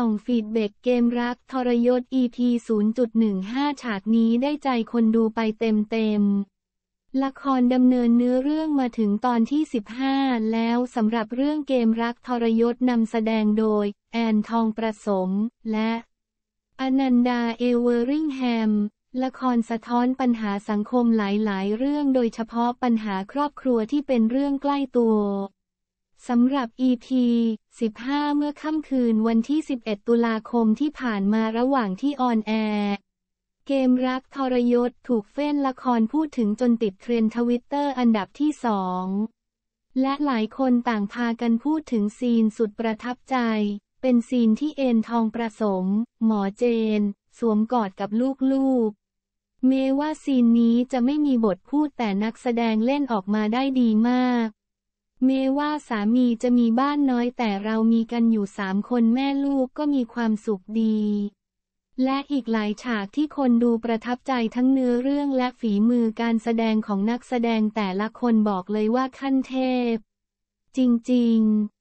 ส่องฟีดเบกเกมรักทรยศ EP 0.15 ฉากนี้ได้ใจคนดูไปเต็มๆ ละครดำเนินเนื้อเรื่องมาถึงตอนที่ 15 แล้วสำหรับเรื่องเกมรักทรยศนำแสดงโดย แอนทองประสม และ อนันดาเอเวอริงแฮม ละครสะท้อนปัญหาสังคมหลายๆ เรื่องโดยเฉพาะปัญหาครอบครัวที่เป็นเรื่องใกล้ตัวสำหรับ EP 15 เมื่อค่ำคืนวันที่ 11 ตุลาคมที่ผ่านมาระหว่างที่ออนแอร์ เกมรักทรยศถูกเฟ้นละครพูดถึงจนติดเทรนทวิตเตอร์อันดับที่สองและหลายคนต่างพากันพูดถึงซีนสุดประทับใจ เป็นซีนที่เอ็นทองประสม หมอเจน สวมกอดกับลูกๆเมว่าซีนนี้จะไม่มีบทพูดแต่นักแสดงเล่นออกมาได้ดีมากแม้ว่าสามีจะมีบ้านน้อยแต่เรามีกันอยู่สามคนแม่ลูกก็มีความสุขดี และอีกหลายฉากที่คนดูประทับใจทั้งเนื้อเรื่องและฝีมือการแสดงของนักแสดงแต่ละคนบอกเลยว่าขั้นเทพ จริงๆ